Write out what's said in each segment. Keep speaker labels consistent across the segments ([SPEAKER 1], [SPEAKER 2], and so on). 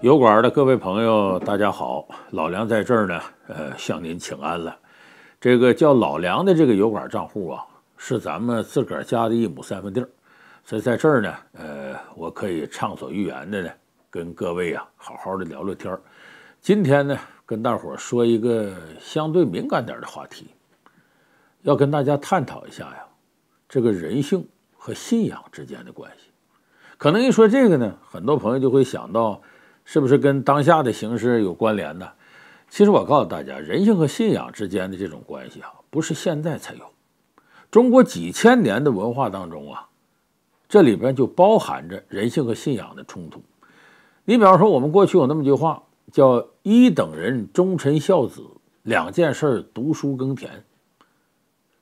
[SPEAKER 1] 油管的各位朋友，大家好，老梁在这儿呢，呃，向您请安了。这个叫老梁的这个油管账户啊，是咱们自个儿家的一亩三分地儿，所以在这儿呢，呃，我可以畅所欲言的呢，跟各位啊好好的聊聊天儿。今天呢，跟大伙儿说一个相对敏感点的话题，要跟大家探讨一下呀，这个人性和信仰之间的关系。可能一说这个呢，很多朋友就会想到。是不是跟当下的形势有关联呢？其实我告诉大家，人性和信仰之间的这种关系啊，不是现在才有。中国几千年的文化当中啊，这里边就包含着人性和信仰的冲突。你比方说，我们过去有那么句话，叫“一等人忠臣孝子，两件事读书耕田”。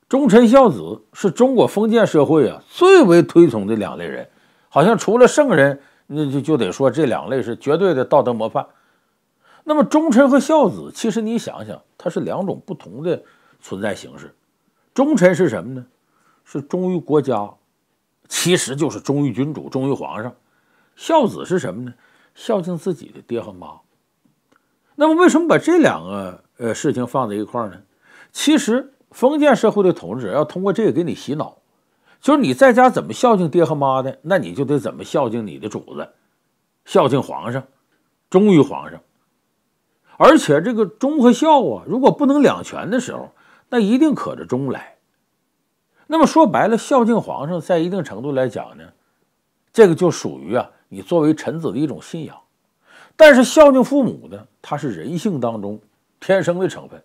[SPEAKER 1] 忠臣孝子是中国封建社会啊最为推崇的两类人，好像除了圣人。那就就得说这两类是绝对的道德模范。那么忠臣和孝子，其实你想想，它是两种不同的存在形式。忠臣是什么呢？是忠于国家，其实就是忠于君主、忠于皇上。孝子是什么呢？孝敬自己的爹和妈。那么为什么把这两个呃事情放在一块儿呢？其实封建社会的统治者要通过这个给你洗脑。就是你在家怎么孝敬爹和妈的，那你就得怎么孝敬你的主子，孝敬皇上，忠于皇上。而且这个忠和孝啊，如果不能两全的时候，那一定可着忠来。那么说白了，孝敬皇上在一定程度来讲呢，这个就属于啊你作为臣子的一种信仰。但是孝敬父母呢，它是人性当中天生的成分。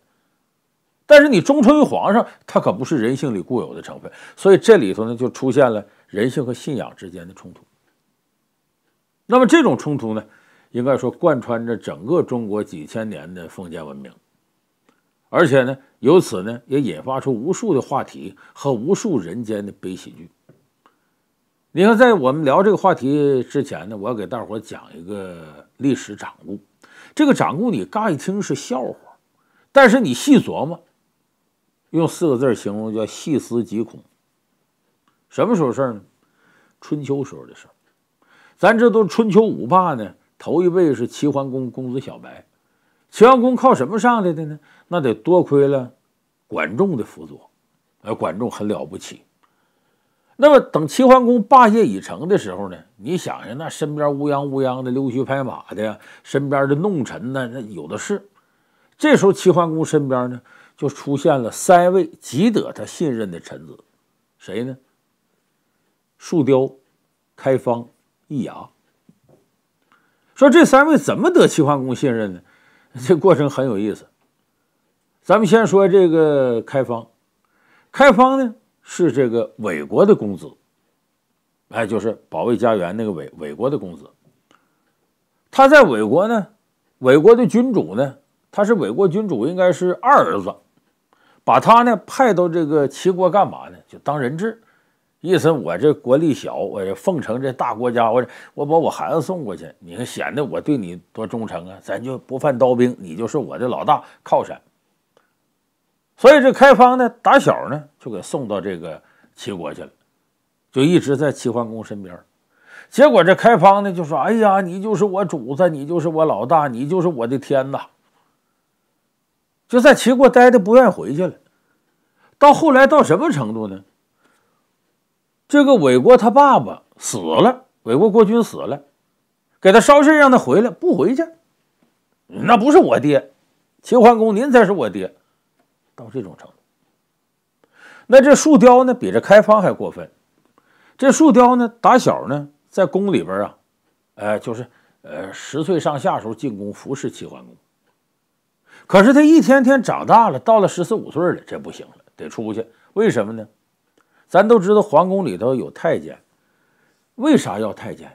[SPEAKER 1] 但是你忠诚于皇上，他可不是人性里固有的成分，所以这里头呢就出现了人性和信仰之间的冲突。那么这种冲突呢，应该说贯穿着整个中国几千年的封建文明，而且呢，由此呢也引发出无数的话题和无数人间的悲喜剧。你看，在我们聊这个话题之前呢，我要给大伙讲一个历史掌故。这个掌故你乍一听是笑话，但是你细琢磨。用四个字形容叫细思极恐。什么时候事儿呢？春秋时候的事儿。咱这都春秋五霸呢，头一位是齐桓公公子小白。齐桓公靠什么上来的呢？那得多亏了管仲的辅佐。呃，管仲很了不起。那么等齐桓公霸业已成的时候呢？你想想，那身边乌泱乌泱的溜须拍马的，身边的弄臣呢，那有的是。这时候齐桓公身边呢？就出现了三位极得他信任的臣子，谁呢？树雕、开方、易牙。说这三位怎么得齐桓公信任呢？这过程很有意思。咱们先说这个开方。开方呢是这个韦国的公子，哎，就是保卫家园那个韦韦国的公子。他在韦国呢，韦国的君主呢，他是韦国君主，应该是二儿子。把他呢派到这个齐国干嘛呢？就当人质，意思我这国力小，我奉承这大国家，我我把我孩子送过去，你看显得我对你多忠诚啊！咱就不犯刀兵，你就是我的老大靠山。所以这开方呢，打小呢就给送到这个齐国去了，就一直在齐桓公身边。结果这开方呢就说：“哎呀，你就是我主子，你就是我老大，你就是我的天哪！”就在齐国待的不愿意回去了，到后来到什么程度呢？这个卫国他爸爸死了，卫国国君死了，给他捎信让他回来，不回去，那不是我爹，齐桓公您才是我爹，到这种程度。那这树雕呢，比这开方还过分。这树雕呢，打小呢在宫里边啊，呃，就是呃十岁上下时候进宫服侍齐桓公。可是他一天天长大了，到了十四五岁了，这不行了，得出去。为什么呢？咱都知道皇宫里头有太监，为啥要太监？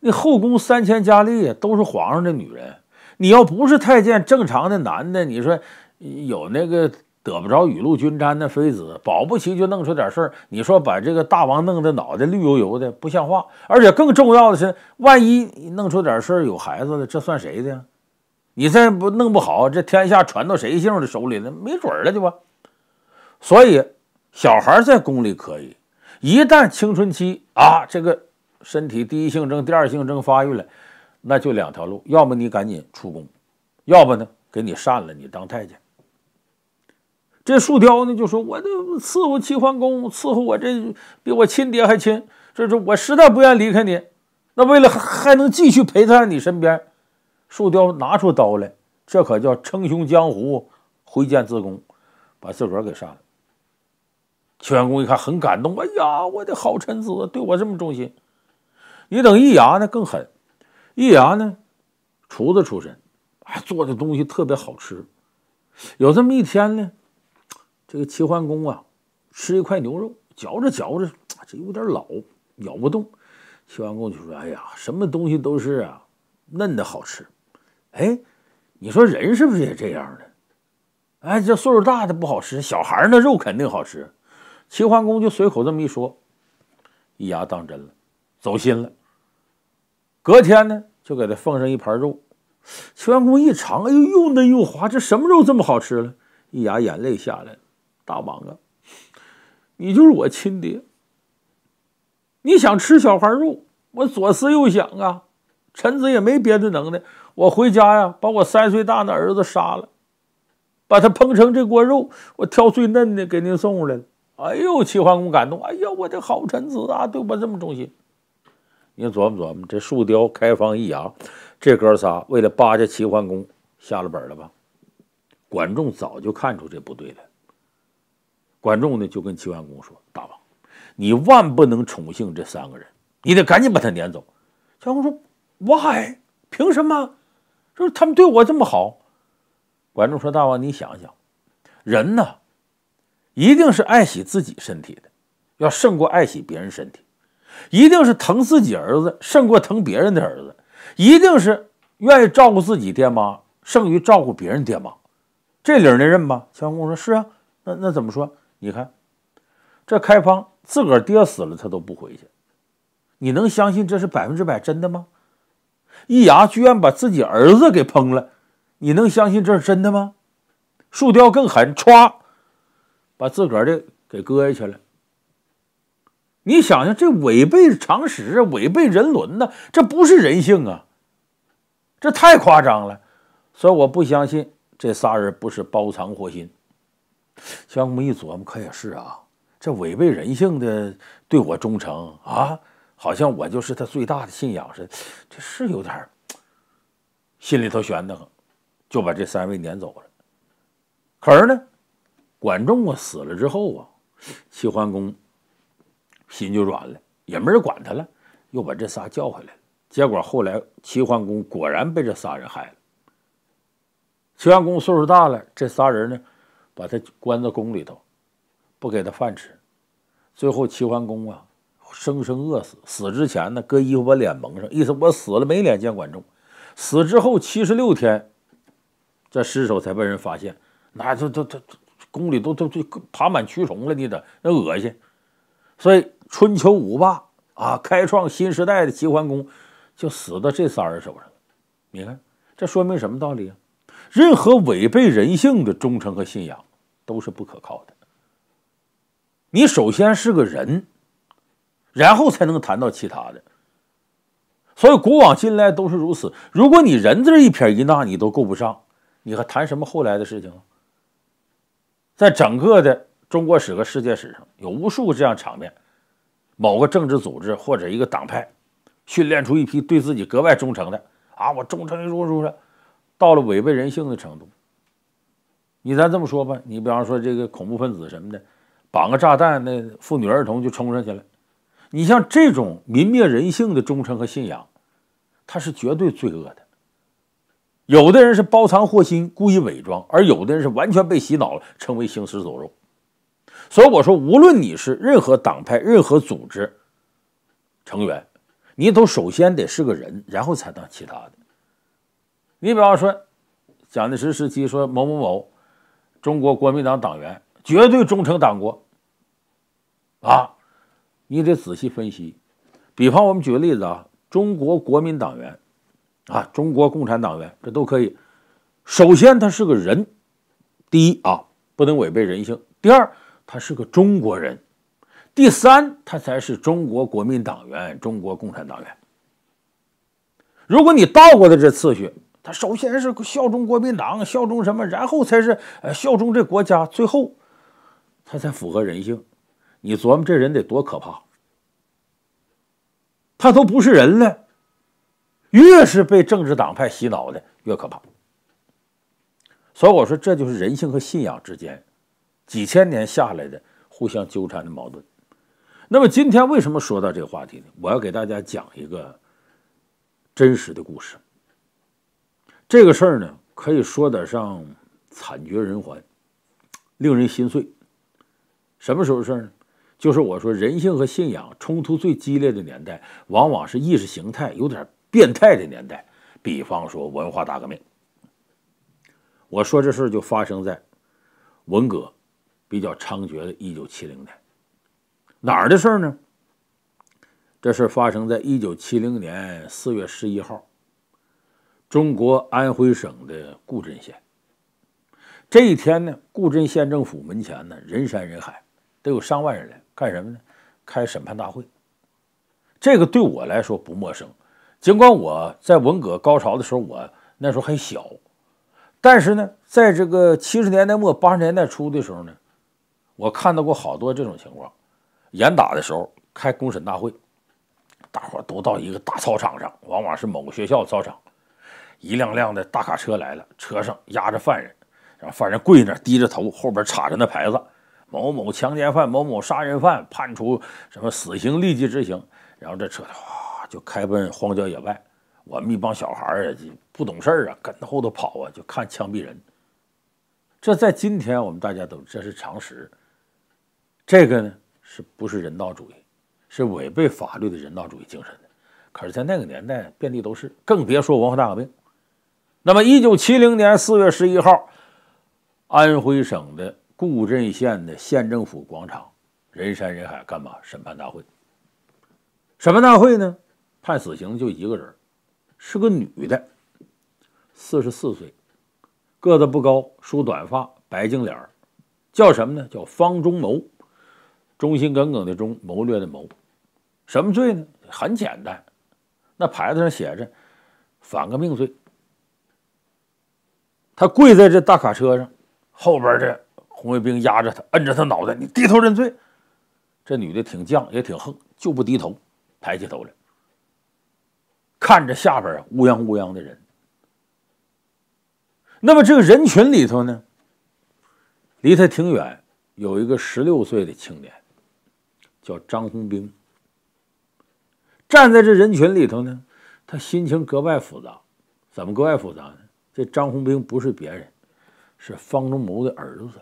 [SPEAKER 1] 那后宫三千佳丽都是皇上的女人，你要不是太监，正常的男的，你说有那个得不着雨露均沾的妃子，保不齐就弄出点事儿。你说把这个大王弄得脑袋绿油油的，不像话。而且更重要的是，万一弄出点事儿有孩子了，这算谁的呀？你再不弄不好，这天下传到谁姓的手里呢？没准了，就吧？所以，小孩在宫里可以，一旦青春期啊，这个身体第一性征、第二性征发育了，那就两条路：要么你赶紧出宫，要么呢，给你扇了，你当太监。这树雕呢，就说：“我伺候齐桓公，伺候我这比我亲爹还亲，这是我实在不愿离开你。那为了还能继续陪在你身边。”树雕拿出刀来，这可叫称雄江湖，挥剑自宫，把自个儿给杀了。齐桓公一看，很感动，哎呀，我的好臣子，对我这么忠心。你等易牙呢更狠，易牙呢，厨子出身，做的东西特别好吃。有这么一天呢，这个齐桓公啊，吃一块牛肉，嚼着嚼着，这有点老，咬不动。齐桓公就说：“哎呀，什么东西都是啊，嫩的好吃。”哎，你说人是不是也这样的？哎，这岁数大的不好吃，小孩那肉肯定好吃。齐桓公就随口这么一说，一牙当真了，走心了。隔天呢，就给他奉上一盘肉。齐桓公一尝，哎呦，又嫩又滑，这什么肉这么好吃了？一牙眼泪下来了，大王啊，你就是我亲爹。你想吃小孩肉，我左思右想啊，臣子也没别的能耐。我回家呀，把我三岁大的儿子杀了，把他烹成这锅肉，我挑最嫩的给您送过来了。哎呦，齐桓公感动，哎呀，我的好臣子啊，对我这么忠心。您琢磨琢磨，这树雕开方易牙，这哥仨为了巴结齐桓公，下了本了吧？管仲早就看出这不对了。管仲呢，就跟齐桓公说：“大王，你万不能宠幸这三个人，你得赶紧把他撵走。”桓公说：“Why？凭什么？”就是他们对我这么好，管仲说：“大王，你想想，人呢，一定是爱惜自己身体的，要胜过爱惜别人身体；一定是疼自己儿子胜过疼别人的儿子；一定是愿意照顾自己爹妈胜于照顾别人爹妈。这理儿，你认吧？”齐桓公说：“是啊，那那怎么说？你看，这开方自个儿爹死了，他都不回去，你能相信这是百分之百真的吗？”一牙居然把自己儿子给烹了，你能相信这是真的吗？树雕更狠，歘把自个儿的给割下去了。你想想，这违背常识，违背人伦呢，这不是人性啊，这太夸张了。所以我不相信这仨人不是包藏祸心。相公一琢磨，可也是啊，这违背人性的对我忠诚啊。好像我就是他最大的信仰似的，这是有点心里头悬的很，就把这三位撵走了。可是呢，管仲啊死了之后啊，齐桓公心就软了，也没人管他了，又把这仨叫回来了。结果后来，齐桓公果然被这仨人害了。齐桓公岁数大了，这仨人呢，把他关在宫里头，不给他饭吃，最后齐桓公啊。生生饿死，死之前呢，搁衣服把脸蒙上，意思我死了没脸见管仲。死之后七十六天，这尸首才被人发现，那这这这宫里都都都爬满蛆虫了，你得那恶心。所以春秋五霸啊，开创新时代的齐桓公，就死到这仨人手上了。你看，这说明什么道理啊？任何违背人性的忠诚和信仰都是不可靠的。你首先是个人。然后才能谈到其他的，所以古往今来都是如此。如果你人字一撇一捺你都够不上，你还谈什么后来的事情？在整个的中国史和世界史上，有无数这样场面：某个政治组织或者一个党派，训练出一批对自己格外忠诚的啊，我忠诚如如的，到了违背人性的程度。你咱这么说吧，你比方说这个恐怖分子什么的，绑个炸弹，那妇女儿童就冲上去了。你像这种泯灭人性的忠诚和信仰，它是绝对罪恶的。有的人是包藏祸心，故意伪装；而有的人是完全被洗脑了，成为行尸走肉。所以我说，无论你是任何党派、任何组织成员，你都首先得是个人，然后才当其他的。你比方说，蒋介石时期说某某某，中国国民党党员，绝对忠诚党国。啊！你得仔细分析，比方我们举个例子啊，中国国民党员，啊，中国共产党员，这都可以。首先他是个人，第一啊不能违背人性；第二他是个中国人；第三他才是中国国民党员、中国共产党员。如果你倒过的这次序，他首先是效忠国民党，效忠什么，然后才是呃效忠这国家，最后他才符合人性。你琢磨这人得多可怕，他都不是人了。越是被政治党派洗脑的，越可怕。所以我说，这就是人性和信仰之间几千年下来的互相纠缠的矛盾。那么今天为什么说到这个话题呢？我要给大家讲一个真实的故事。这个事儿呢，可以说得上惨绝人寰，令人心碎。什么时候的事儿呢？就是我说，人性和信仰冲突最激烈的年代，往往是意识形态有点变态的年代。比方说文化大革命。我说这事就发生在文革比较猖獗的1970年。哪儿的事儿呢？这事发生在1970年4月11号，中国安徽省的固镇县。这一天呢，固镇县政府门前呢人山人海，得有上万人来。干什么呢？开审判大会，这个对我来说不陌生。尽管我在文革高潮的时候，我那时候还小，但是呢，在这个七十年代末八十年代初的时候呢，我看到过好多这种情况。严打的时候，开公审大会，大伙都到一个大操场上，往往是某个学校操场，一辆辆的大卡车来了，车上压着犯人，然后犯人跪那低着头，后边插着那牌子。某某强奸犯，某某杀人犯，判处什么死刑，立即执行。然后这车哗就开奔荒郊野外。我们一帮小孩儿啊，就不懂事啊，跟后头跑啊，就看枪毙人。这在今天我们大家都这是常识。这个呢是不是人道主义？是违背法律的人道主义精神的。可是，在那个年代，遍地都是，更别说文化大革命。那么，一九七零年四月十一号，安徽省的。固镇县的县政府广场，人山人海，干嘛？审判大会。审判大会呢？判死刑就一个人，是个女的，四十四岁，个子不高，梳短发，白净脸叫什么呢？叫方忠谋，忠心耿耿的忠，谋略的谋。什么罪呢？很简单，那牌子上写着反革命罪。他跪在这大卡车上后边这。红卫兵压着他，摁着他脑袋，你低头认罪。这女的挺犟，也挺横，就不低头，抬起头来，看着下边乌泱乌泱的人。那么这个人群里头呢，离他挺远，有一个十六岁的青年，叫张红兵，站在这人群里头呢，他心情格外复杂。怎么格外复杂呢？这张红兵不是别人，是方中谋的儿子。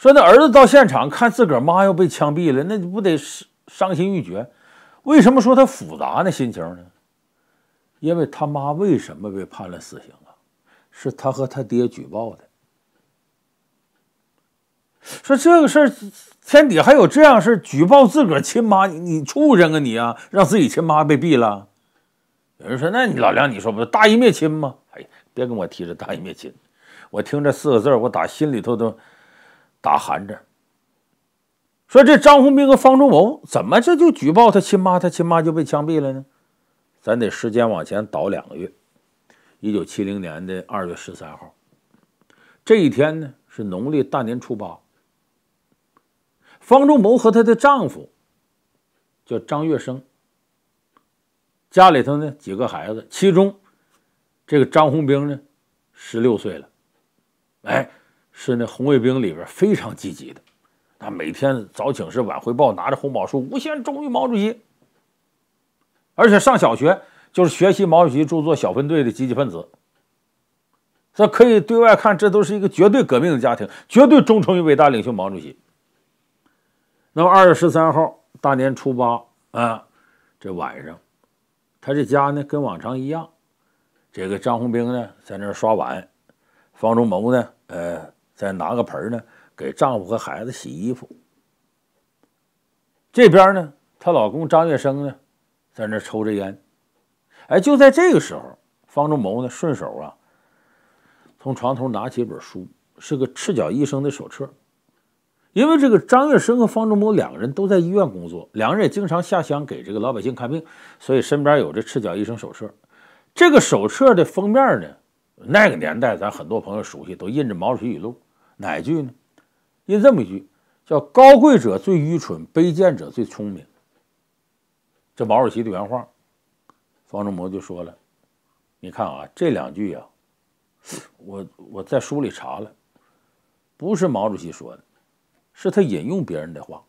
[SPEAKER 1] 说那儿子到现场看自个儿妈要被枪毙了，那你不得伤伤心欲绝？为什么说他复杂呢？心情呢？因为他妈为什么被判了死刑啊？是他和他爹举报的。说这个事儿，天底还有这样事儿？举报自个儿亲妈，你你畜生啊你啊！让自己亲妈被毙了。有人说，那你老梁，你说不是大义灭亲吗？哎，别跟我提这大义灭亲，我听这四个字我打心里头都。打寒颤，说这张红兵和方忠谋怎么这就举报他亲妈，他亲妈就被枪毙了呢？咱得时间往前倒两个月，一九七零年的二月十三号，这一天呢是农历大年初八。方忠谋和她的丈夫叫张月生，家里头呢几个孩子，其中这个张红兵呢十六岁了，哎。是那红卫兵里边非常积极的，他每天早请示晚汇报，拿着红宝书，无限忠于毛主席。而且上小学就是学习毛主席著作小分队的积极分子。这可以对外看，这都是一个绝对革命的家庭，绝对忠诚于伟大领袖毛主席。那么二月十三号大年初八啊，这晚上，他这家呢跟往常一样，这个张红兵呢在那儿刷碗，方仲谋呢呃。再拿个盆呢，给丈夫和孩子洗衣服。这边呢，她老公张月生呢，在那抽着烟。哎，就在这个时候，方仲谋呢，顺手啊，从床头拿起一本书，是个《赤脚医生的手册》。因为这个张月生和方仲谋两个人都在医院工作，两个人也经常下乡给这个老百姓看病，所以身边有这《赤脚医生手册》。这个手册的封面呢，那个年代咱很多朋友熟悉，都印着毛主席语录。哪句呢？因这么一句，叫“高贵者最愚蠢，卑贱者最聪明”，这毛主席的原话。方仲谋就说了：“你看啊，这两句啊，我我在书里查了，不是毛主席说的，是他引用别人的话。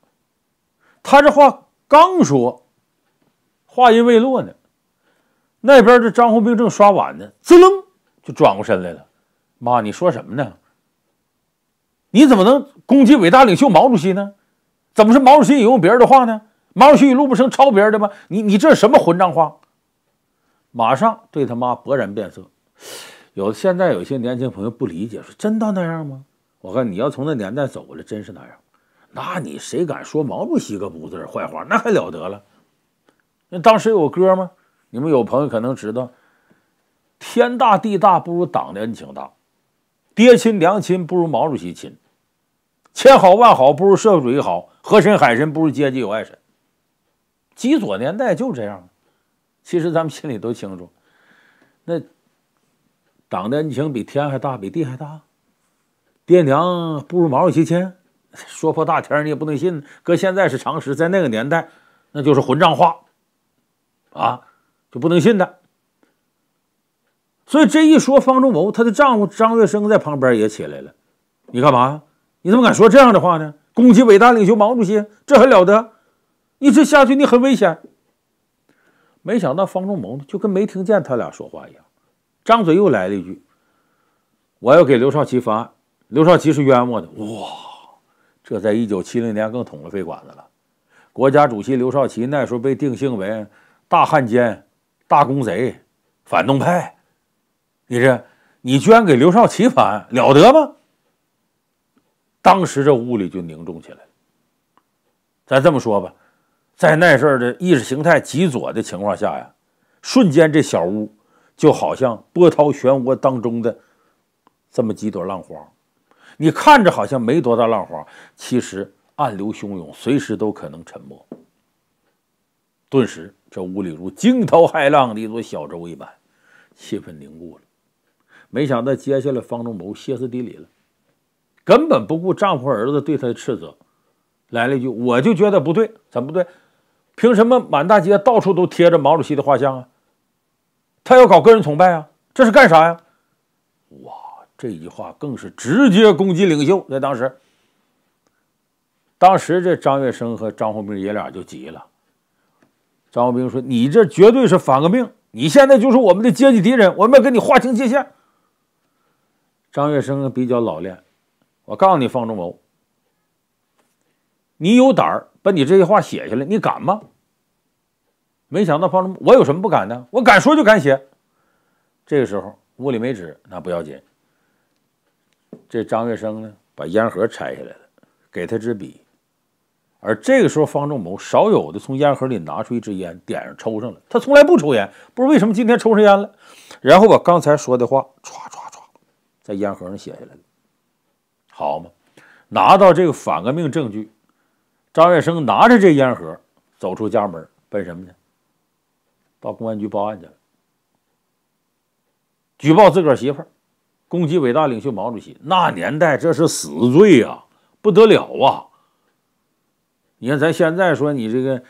[SPEAKER 1] 他这话刚说，话音未落呢，那边这张红兵正刷碗呢，滋楞就转过身来了，妈，你说什么呢？”你怎么能攻击伟大领袖毛主席呢？怎么是毛主席引用别人的话呢？毛主席语录不成抄别人的吗？你你这是什么混账话？马上对他妈勃然变色。有现在有些年轻朋友不理解，说真到那样吗？我看你要从那年代走过来，真是那样。那你谁敢说毛主席个不字坏话，那还了得了？那当时有歌吗？你们有朋友可能知道：天大地大不如党的恩情大，爹亲娘亲不如毛主席亲。千好万好不如社会主义好，河神海神不如阶级有爱神。极左年代就这样，其实咱们心里都清楚，那党的恩情比天还大，比地还大。爹娘不如毛主席亲，说破大天你也不能信。搁现在是常识，在那个年代那就是混账话，啊，就不能信的。所以这一说，方仲谋她的丈夫张月生在旁边也起来了，你干嘛？你怎么敢说这样的话呢？攻击伟大领袖毛主席，这还了得！一直下去，你很危险。没想到方中谋呢，就跟没听见他俩说话一样，张嘴又来了一句：“我要给刘少奇翻案，刘少奇是冤枉的。”哇，这在一九七零年更捅了肺管子了。国家主席刘少奇那时候被定性为大汉奸、大公贼、反动派，你这你居然给刘少奇翻案，了得吗？当时这屋里就凝重起来。咱这么说吧，在那阵儿的意识形态极左的情况下呀，瞬间这小屋就好像波涛漩涡当中的这么几朵浪花，你看着好像没多大浪花，其实暗流汹涌，随时都可能沉没。顿时，这屋里如惊涛骇浪的一座小舟一般，气氛凝固了。没想到接下来，方仲谋歇斯底里了。根本不顾丈夫儿子对她的斥责，来了一句：“我就觉得不对，怎么不对？凭什么满大街到处都贴着毛主席的画像啊？他要搞个人崇拜啊？这是干啥呀？”哇，这一句话更是直接攻击领袖。在当时，当时这张月生和张洪斌爷俩就急了。张洪斌说：“你这绝对是反革命，你现在就是我们的阶级敌人，我们要跟你划清界限。”张月生比较老练。我告诉你，方仲谋，你有胆儿把你这些话写下来，你敢吗？没想到方仲，我有什么不敢的？我敢说就敢写。这个时候屋里没纸，那不要紧。这张月生呢，把烟盒拆下来了，给他支笔。而这个时候，方仲谋少有的从烟盒里拿出一支烟，点上抽上了。他从来不抽烟，不知为什么今天抽上烟了。然后把刚才说的话歘歘歘在烟盒上写下来了。好嘛，拿到这个反革命证据，张月生拿着这烟盒走出家门，奔什么呢？到公安局报案去了，举报自个儿媳妇，攻击伟大领袖毛主席。那年代这是死罪啊，不得了啊！你看咱现在说你这个，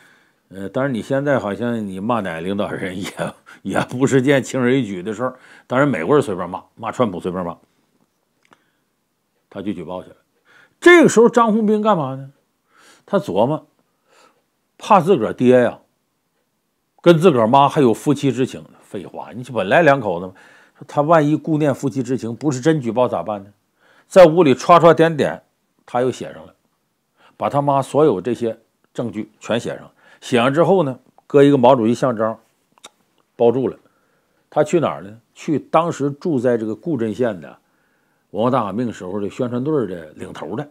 [SPEAKER 1] 呃，当然你现在好像你骂哪个领导人也 也不是件轻而易举的事儿。当然美国人随便骂，骂川普随便骂。他就举报去了。这个时候，张红兵干嘛呢？他琢磨，怕自个儿爹呀，跟自个儿妈还有夫妻之情。废话，你本来两口子嘛，他万一顾念夫妻之情，不是真举报咋办呢？在屋里刷刷点点，他又写上了，把他妈所有这些证据全写上。写上之后呢，搁一个毛主席像章，包住了。他去哪儿呢？去当时住在这个固镇县的。文化大革命时候的宣传队的领头的，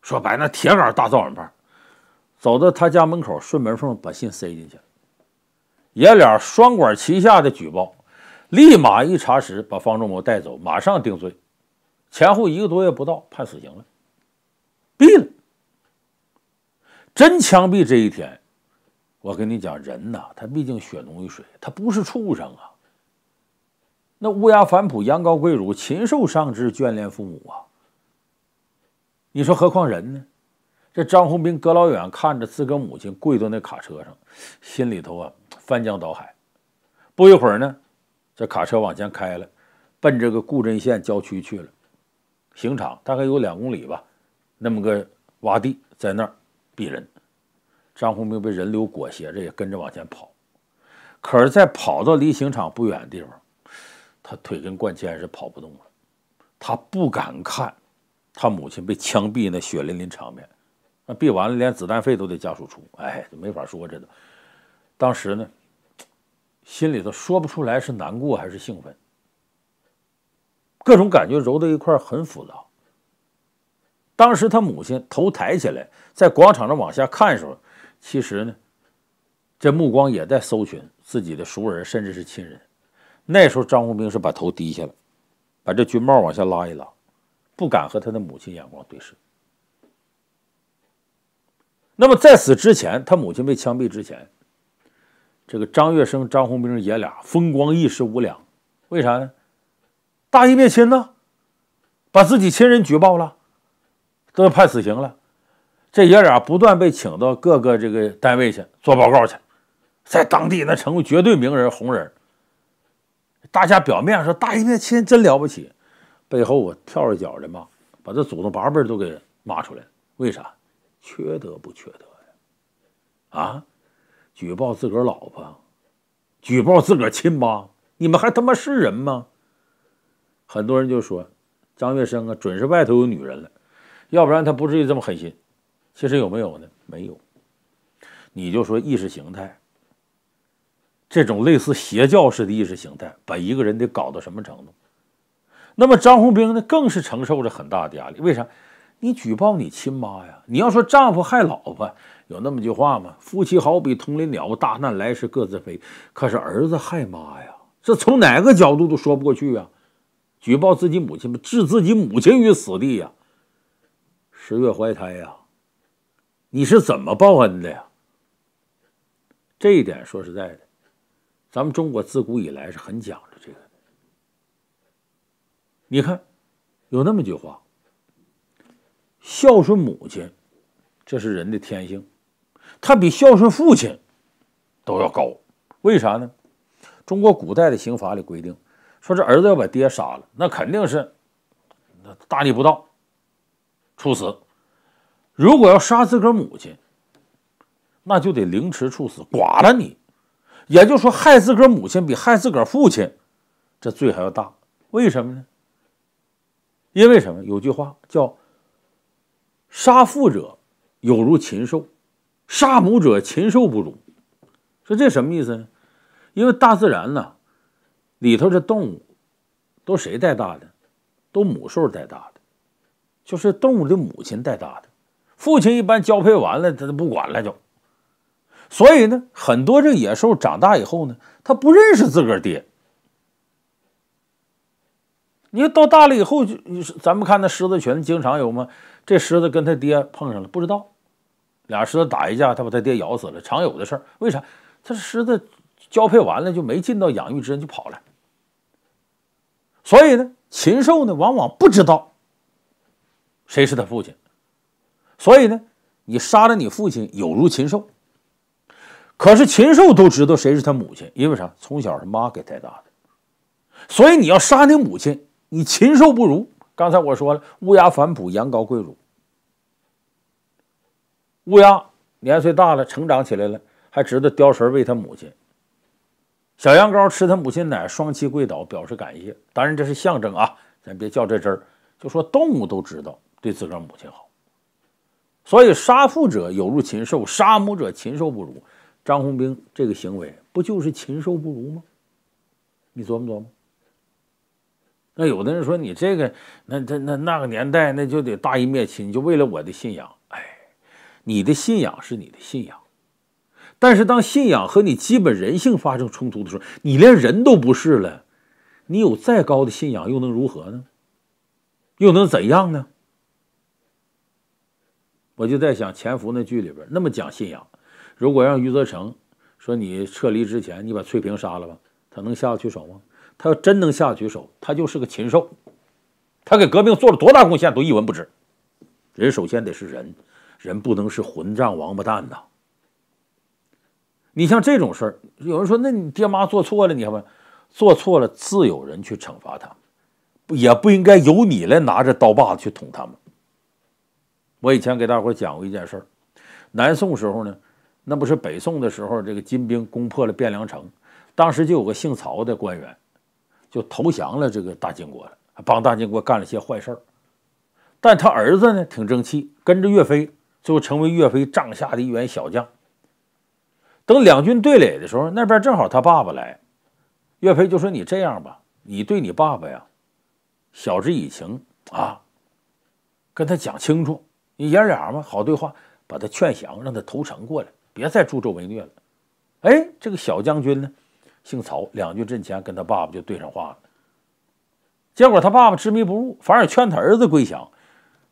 [SPEAKER 1] 说白那铁杆大造反派，走到他家门口，顺门缝把信塞进去，爷俩双管齐下的举报，立马一查实，把方仲谋带走，马上定罪，前后一个多月不到，判死刑了，毙了。真枪毙这一天，我跟你讲，人呐，他毕竟血浓于水，他不是畜生啊。那乌鸦反哺，羊羔跪乳，禽兽尚知眷恋父母啊！你说何况人呢？这张红兵隔老远看着自个母亲跪到那卡车上，心里头啊翻江倒海。不一会儿呢，这卡车往前开了，奔这个固镇县郊区去了。刑场大概有两公里吧，那么个洼地在那儿避人。张红兵被人流裹挟着也跟着往前跑，可是，在跑到离刑场不远的地方。他腿跟灌铅似的跑不动了，他不敢看他母亲被枪毙那血淋淋场面，那毙完了连子弹费都得家属出，哎，就没法说真的。当时呢，心里头说不出来是难过还是兴奋，各种感觉揉到一块很复杂。当时他母亲头抬起来在广场上往下看的时候，其实呢，这目光也在搜寻自己的熟人，甚至是亲人。那时候，张红兵是把头低下了，把这军帽往下拉一拉，不敢和他的母亲眼光对视。那么，在此之前，他母亲被枪毙之前，这个张月生、张红兵爷俩风光一时无两。为啥呢？大义灭亲呢，把自己亲人举报了，都要判死刑了。这爷俩不断被请到各个这个单位去做报告去，在当地那成为绝对名人、红人。大家表面上说大义灭亲真了不起，背后我跳着脚的骂，把这祖宗八辈都给骂出来。为啥？缺德不缺德呀？啊，举报自个儿老婆，举报自个儿亲妈，你们还他妈是人吗？很多人就说张月生啊，准是外头有女人了，要不然他不至于这么狠心。其实有没有呢？没有。你就说意识形态。这种类似邪教式的意识形态，把一个人得搞到什么程度？那么张红兵呢，更是承受着很大的压力。为啥？你举报你亲妈呀？你要说丈夫害老婆，有那么句话吗？“夫妻好比同林鸟，大难来时各自飞。”可是儿子害妈呀，这从哪个角度都说不过去呀？举报自己母亲置自己母亲于死地呀？十月怀胎呀，你是怎么报恩的呀？这一点说实在的。咱们中国自古以来是很讲究这个你看，有那么句话：孝顺母亲，这是人的天性，他比孝顺父亲都要高。为啥呢？中国古代的刑法里规定，说这儿子要把爹杀了，那肯定是那大逆不道，处死；如果要杀自个母亲，那就得凌迟处死，剐了你。也就是说，害自个儿母亲比害自个儿父亲，这罪还要大。为什么呢？因为什么？有句话叫“杀父者有如禽兽，杀母者禽兽不如”。说这什么意思呢？因为大自然呢，里头这动物，都谁带大的？都母兽带大的，就是动物的母亲带大的。父亲一般交配完了，他就不管了，就。所以呢，很多这野兽长大以后呢，它不认识自个儿爹。你到大了以后，就咱们看那狮子群，经常有吗？这狮子跟他爹碰上了，不知道，俩狮子打一架，他把他爹咬死了，常有的事儿。为啥？他狮子交配完了就没尽到养育之恩就跑了。所以呢，禽兽呢往往不知道谁是他父亲。所以呢，你杀了你父亲，有如禽兽。可是禽兽都知道谁是他母亲，因为啥？从小是妈给带大的，所以你要杀你母亲，你禽兽不如。刚才我说了，乌鸦反哺，羊羔跪乳。乌鸦年岁大了，成长起来了，还知道叼食喂他母亲；小羊羔吃他母亲奶，双膝跪倒表示感谢。当然这是象征啊，咱别较这真儿，就说动物都知道对自个儿母亲好。所以杀父者有如禽兽，杀母者禽兽不如。张红兵这个行为不就是禽兽不如吗？你琢磨琢磨。那有的人说你这个，那这那那个年代那就得大义灭亲，就为了我的信仰。哎，你的信仰是你的信仰，但是当信仰和你基本人性发生冲突的时候，你连人都不是了。你有再高的信仰又能如何呢？又能怎样呢？我就在想《潜伏》那剧里边那么讲信仰。如果让余则成说你撤离之前你把翠屏杀了吧，他能下得去手吗？他要真能下得去手，他就是个禽兽。他给革命做了多大贡献都一文不值。人首先得是人，人不能是混账王八蛋呐。你像这种事儿，有人说那你爹妈做错了，你还问，做错了，自有人去惩罚他也不应该由你来拿着刀把子去捅他们。我以前给大伙讲过一件事儿，南宋时候呢。那不是北宋的时候，这个金兵攻破了汴梁城，当时就有个姓曹的官员，就投降了这个大金国了，帮大金国干了些坏事。但他儿子呢，挺争气，跟着岳飞，最后成为岳飞帐下的一员小将。等两军对垒的时候，那边正好他爸爸来，岳飞就说：“你这样吧，你对你爸爸呀，晓之以情啊，跟他讲清楚，你爷俩嘛好对话，把他劝降，让他投诚过来。”别再助纣为虐了，哎，这个小将军呢，姓曹，两军阵前跟他爸爸就对上话了。结果他爸爸执迷不悟，反而劝他儿子归降。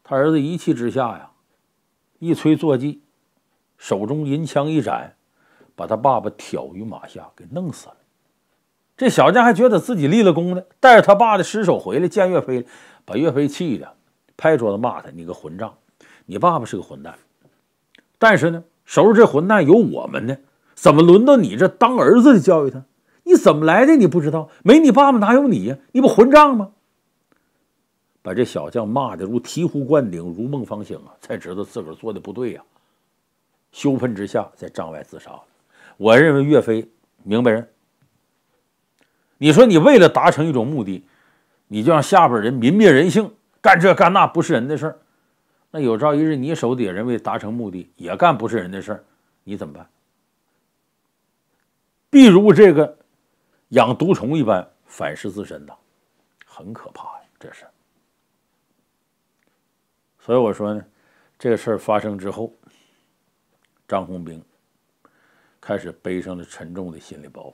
[SPEAKER 1] 他儿子一气之下呀，一催坐骑，手中银枪一斩，把他爸爸挑于马下，给弄死了。这小将还觉得自己立了功呢，带着他爸的尸首回来见岳飞，把岳飞气的拍桌子骂他：“你个混账，你爸爸是个混蛋。”但是呢。收拾这混蛋有我们呢，怎么轮到你这当儿子的教育他？你怎么来的？你不知道？没你爸爸哪有你呀？你不混账吗？把这小将骂得如醍醐灌顶，如梦方醒啊，才知道自个儿做的不对呀！羞愤之下，在帐外自杀了。我认为岳飞明白人。你说你为了达成一种目的，你就让下边人民灭人性，干这干那不是人的事儿。那有朝一日你手底下人为达成目的也干不是人的事儿，你怎么办？譬如这个养毒虫一般反噬自身呐，很可怕呀，这是。所以我说呢，这个事儿发生之后，张红兵开始背上了沉重的心理包袱，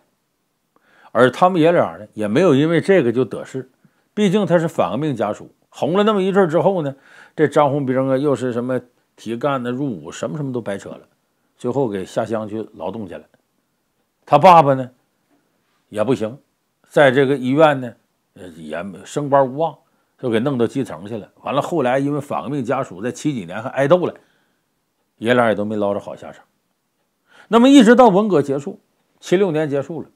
[SPEAKER 1] 而他们爷俩呢也没有因为这个就得势，毕竟他是反革命家属，红了那么一阵之后呢。这张红兵啊，又是什么体干的入伍，什么什么都白扯了，最后给下乡去劳动去了。他爸爸呢，也不行，在这个医院呢，也升官无望，就给弄到基层去了。完了，后来因为反革命家属，在七几年还挨斗了，爷俩也都没捞着好下场。那么一直到文革结束，七六年结束了，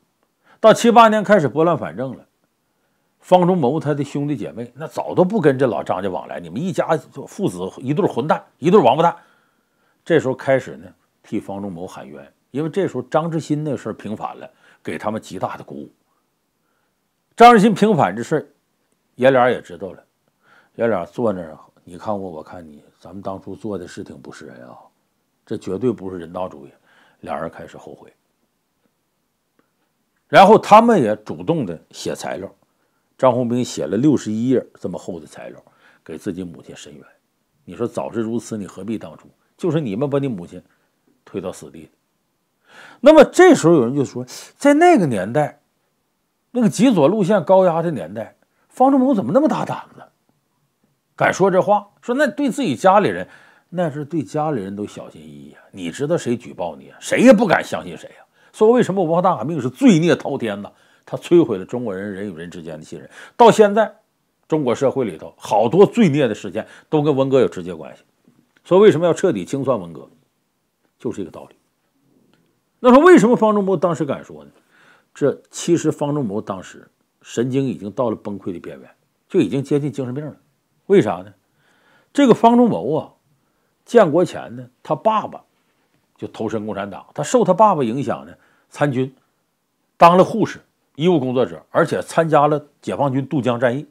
[SPEAKER 1] 到七八年开始拨乱反正了。方中谋他的兄弟姐妹，那早都不跟这老张家往来。你们一家就父子一对混蛋，一对王八蛋。这时候开始呢，替方中谋喊冤，因为这时候张志新那事儿平反了，给他们极大的鼓舞。张志新平反这事儿，爷俩也知道了。爷俩坐那儿，你看我，我看你。咱们当初做的是挺不是人啊，这绝对不是人道主义。俩人开始后悔，然后他们也主动的写材料。张红兵写了六十一页这么厚的材料，给自己母亲申冤。你说早知如此，你何必当初？就是你们把你母亲推到死地的。那么这时候有人就说，在那个年代，那个极左路线高压的年代，方志敏怎么那么大胆呢？敢说这话，说那对自己家里人，那是对家里人都小心翼翼啊。你知道谁举报你啊？谁也不敢相信谁呀。说为什么王大海命是罪孽滔天呢？他摧毁了中国人人与人之间的信任，到现在，中国社会里头好多罪孽的事件都跟文革有直接关系，所以为什么要彻底清算文革，就是这个道理。那么为什么方仲谋当时敢说呢？这其实方仲谋当时神经已经到了崩溃的边缘，就已经接近精神病了。为啥呢？这个方仲谋啊，建国前呢，他爸爸就投身共产党，他受他爸爸影响呢，参军，当了护士。医务工作者，而且参加了解放军渡江战役。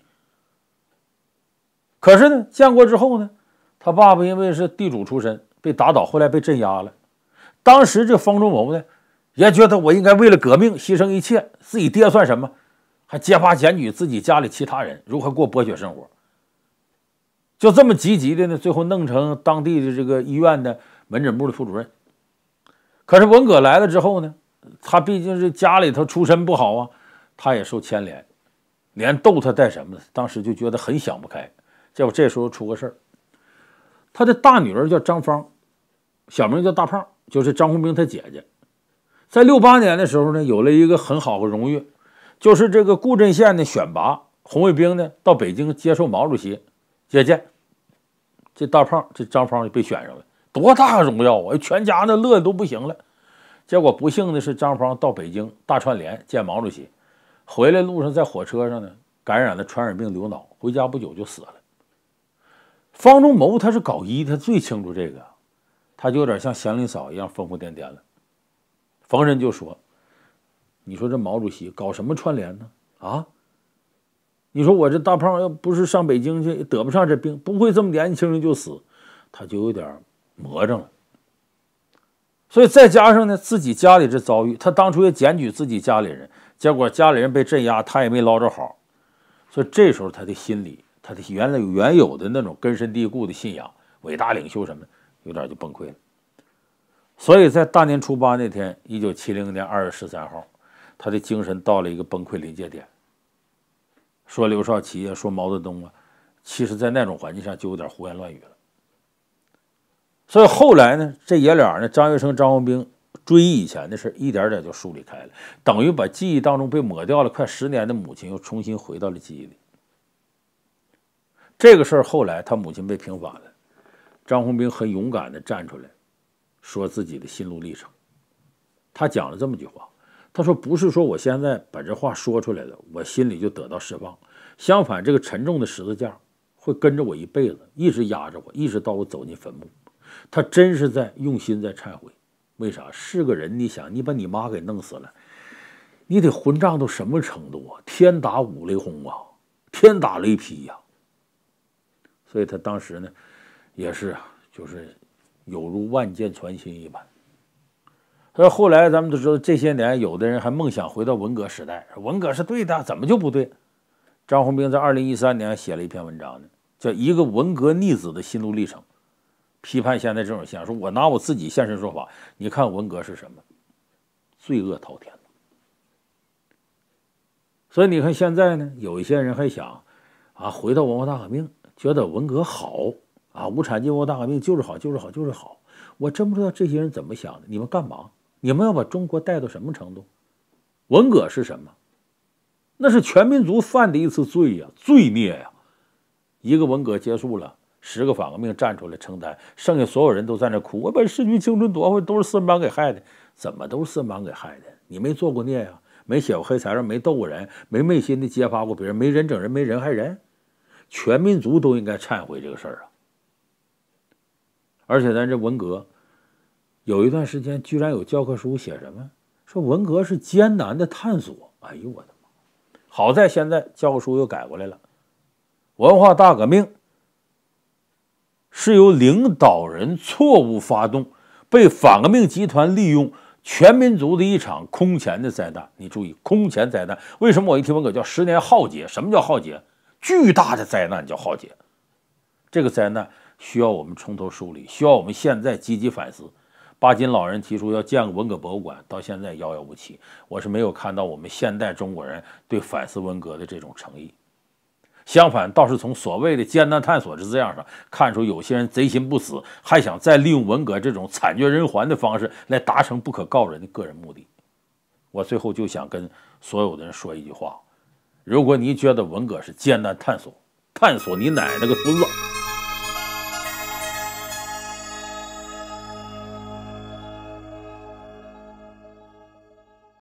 [SPEAKER 1] 可是呢，建国之后呢，他爸爸因为是地主出身被打倒，后来被镇压了。当时这方忠谋呢，也觉得我应该为了革命牺牲一切，自己爹算什么？还揭发检举自己家里其他人如何过剥削生活。就这么积极的呢，最后弄成当地的这个医院的门诊部的副主任。可是文革来了之后呢？他毕竟是家里头出身不好啊，他也受牵连，连斗他带什么的，当时就觉得很想不开。结果这时候出个事儿，他的大女儿叫张芳，小名叫大胖，就是张红兵他姐姐。在六八年的时候呢，有了一个很好的荣誉，就是这个固镇县的选拔红卫兵呢，到北京接受毛主席接见。这大胖，这张芳就被选上了，多大荣耀啊！全家呢乐的都不行了。结果不幸的是，张芳到北京大串联见毛主席，回来路上在火车上呢感染了传染病流脑，回家不久就死了。方中谋他是搞医，他最清楚这个，他就有点像祥林嫂一样疯疯癫癫了，逢人就说：“你说这毛主席搞什么串联呢？啊？你说我这大胖要不是上北京去得不上这病，不会这么年轻人就死。”他就有点魔怔了。所以再加上呢，自己家里这遭遇，他当初也检举自己家里人，结果家里人被镇压，他也没捞着好。所以这时候他的心里，他的原来原有的那种根深蒂固的信仰、伟大领袖什么，有点就崩溃了。所以在大年初八那天，一九七零年二月十三号，他的精神到了一个崩溃临界点。说刘少奇啊，说毛泽东啊，其实在那种环境下就有点胡言乱语了。所以后来呢，这爷俩呢，张月生、张文兵追忆以前的事，一点点就梳理开了，等于把记忆当中被抹掉了快十年的母亲又重新回到了记忆里。这个事儿后来他母亲被平反了，张红兵很勇敢地站出来，说自己的心路历程。他讲了这么句话，他说：“不是说我现在把这话说出来了，我心里就得到释放，相反，这个沉重的十字架会跟着我一辈子，一直压着我，一直到我走进坟墓。”他真是在用心在忏悔，为啥？是个人，你想，你把你妈给弄死了，你得混账到什么程度啊？天打五雷轰啊，天打雷劈呀！所以他当时呢，也是，啊，就是犹如万箭穿心一般。他说后来咱们都知道，这些年有的人还梦想回到文革时代，文革是对的，怎么就不对？张宏斌在二零一三年写了一篇文章呢，叫《一个文革逆子的心路历程》。批判现在这种现象，说我拿我自己现身说法，你看文革是什么？罪恶滔天。所以你看现在呢，有一些人还想啊，回到文化大革命，觉得文革好啊，无产阶级大革命就是好，就是好，就是好。我真不知道这些人怎么想的，你们干嘛？你们要把中国带到什么程度？文革是什么？那是全民族犯的一次罪呀，罪孽呀。一个文革结束了。十个反革命站出来承担，剩下所有人都在那哭，我把失去青春夺回，都是四人帮给害的，怎么都是四人帮给害的？你没做过孽呀？没写过黑材料？没斗过人？没昧心的揭发过别人？没人整人，没人害人，全民族都应该忏悔这个事儿啊！而且咱这文革有一段时间，居然有教科书写什么说文革是艰难的探索。哎呦我的妈！好在现在教科书又改过来了，文化大革命。是由领导人错误发动，被反革命集团利用，全民族的一场空前的灾难。你注意，空前灾难。为什么我一提文革叫十年浩劫？什么叫浩劫？巨大的灾难叫浩劫。这个灾难需要我们从头梳理，需要我们现在积极反思。巴金老人提出要建个文革博物馆，到现在遥遥无期。我是没有看到我们现代中国人对反思文革的这种诚意。相反，倒是从所谓的艰难探索这字的，上看出，有些人贼心不死，还想再利用文革这种惨绝人寰的方式来达成不可告人的个人目的。我最后就想跟所有的人说一句话：如果你觉得文革是艰难探索，探索你奶奶个孙子！